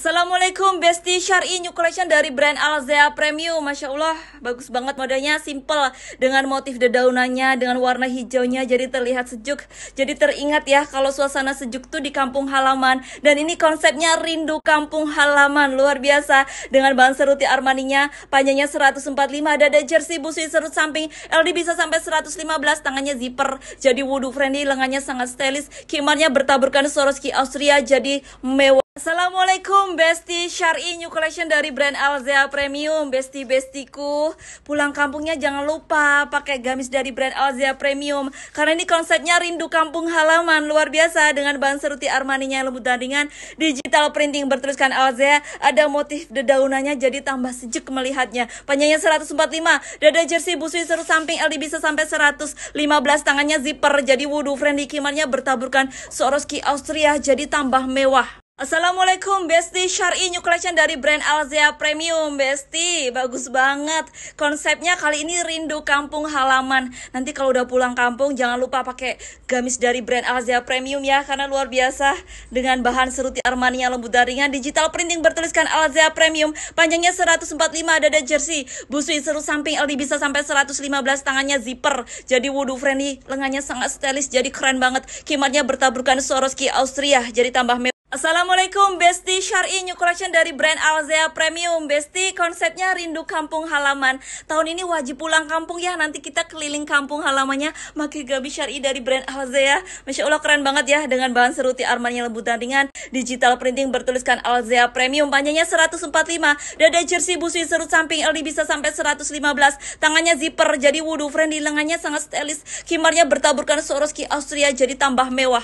Assalamualaikum Besti Syari New Collection dari brand Alzea Premium Masya Allah bagus banget modelnya simple Dengan motif dedaunannya, dengan warna hijaunya jadi terlihat sejuk Jadi teringat ya kalau suasana sejuk tuh di kampung halaman Dan ini konsepnya rindu kampung halaman luar biasa Dengan bahan seruti Armaninya panjangnya 145 ada jersey busui serut samping LD bisa sampai 115 tangannya zipper Jadi wudhu friendly lengannya sangat stylish Kimarnya bertaburkan Soroski Austria jadi mewah Assalamualaikum Besti Syari New Collection dari brand Alzea Premium Besti Bestiku Pulang kampungnya jangan lupa pakai gamis dari brand Alzea Premium Karena ini konsepnya rindu kampung halaman Luar biasa dengan bahan seruti Armani nya lembut dan ringan Digital printing bertuliskan Alzea Ada motif dedaunannya jadi tambah sejuk melihatnya Panjangnya 145 Dada jersey busui seru samping LD bisa sampai 115 Tangannya zipper jadi wudhu friendly Kimannya bertaburkan soroski Austria jadi tambah mewah Assalamualaikum Besti Syari New Collection dari brand Alzea Premium Besti Bagus banget Konsepnya kali ini rindu kampung halaman Nanti kalau udah pulang kampung jangan lupa pakai gamis dari brand Alzea Premium ya Karena luar biasa Dengan bahan seruti Armani yang lembut daringan Digital printing bertuliskan Alzea Premium Panjangnya 145 dada jersey Busui seru samping LD bisa sampai 115 Tangannya zipper Jadi wudhu friendly Lengannya sangat stylish Jadi keren banget Kimatnya bertaburkan Swarovski Austria Jadi tambah mewah Assalamualaikum Besti Syari New Collection dari brand Alzea Premium Besti konsepnya rindu kampung halaman Tahun ini wajib pulang kampung ya Nanti kita keliling kampung halamannya Maki gabi syari dari brand Alzea Masya Allah keren banget ya Dengan bahan seruti arman yang dan ringan Digital printing bertuliskan Alzea Premium Panjangnya 145 Dada jersey busui serut samping LD bisa sampai 115 Tangannya zipper jadi wudhu friend Di lengannya sangat stylish Kimarnya bertaburkan Swarovski Austria jadi tambah mewah